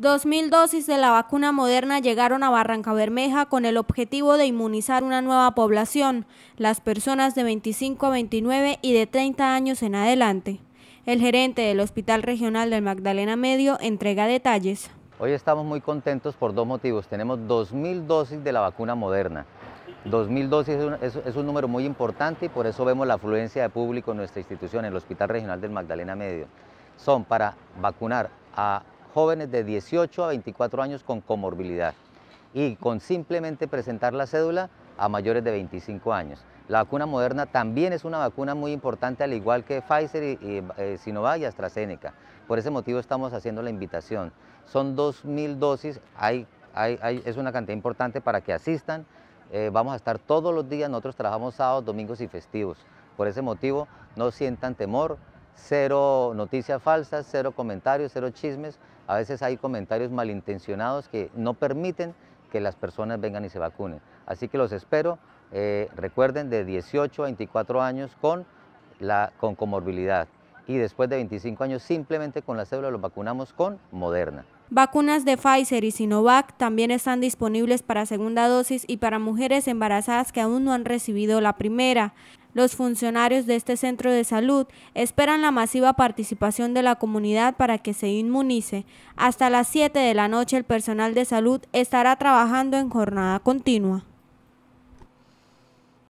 2.000 dosis de la vacuna moderna llegaron a Barranca Bermeja con el objetivo de inmunizar una nueva población, las personas de 25 a 29 y de 30 años en adelante. El gerente del Hospital Regional del Magdalena Medio entrega detalles. Hoy estamos muy contentos por dos motivos. Tenemos 2.000 dosis de la vacuna moderna. 2.000 dosis es un, número muy importante y por eso vemos la afluencia de público en nuestra institución, en el Hospital Regional del Magdalena Medio. Son para vacunar a jóvenes de 18 a 24 años con comorbilidad y con simplemente presentar la cédula a mayores de 25 años. La vacuna moderna también es una vacuna muy importante, al igual que Pfizer y, y eh, Sinovac y AstraZeneca. Por ese motivo estamos haciendo la invitación. Son 2.000 dosis, es una cantidad importante para que asistan. Eh, vamos a estar todos los días, nosotros trabajamos sábados, domingos y festivos. Por ese motivo, no sientan temor, cero noticias falsas, cero comentarios, cero chismes. A veces hay comentarios malintencionados que no permiten que las personas vengan y se vacunen. Así que los espero, eh, recuerden, de 18 a 24 años con, la, comorbilidad y después de 25 años simplemente con la célula los vacunamos con Moderna. Vacunas de Pfizer y Sinovac también están disponibles para segunda dosis y para mujeres embarazadas que aún no han recibido la primera. Los funcionarios de este centro de salud esperan la masiva participación de la comunidad para que se inmunice. Hasta las 7 de la noche el personal de salud estará trabajando en jornada continua.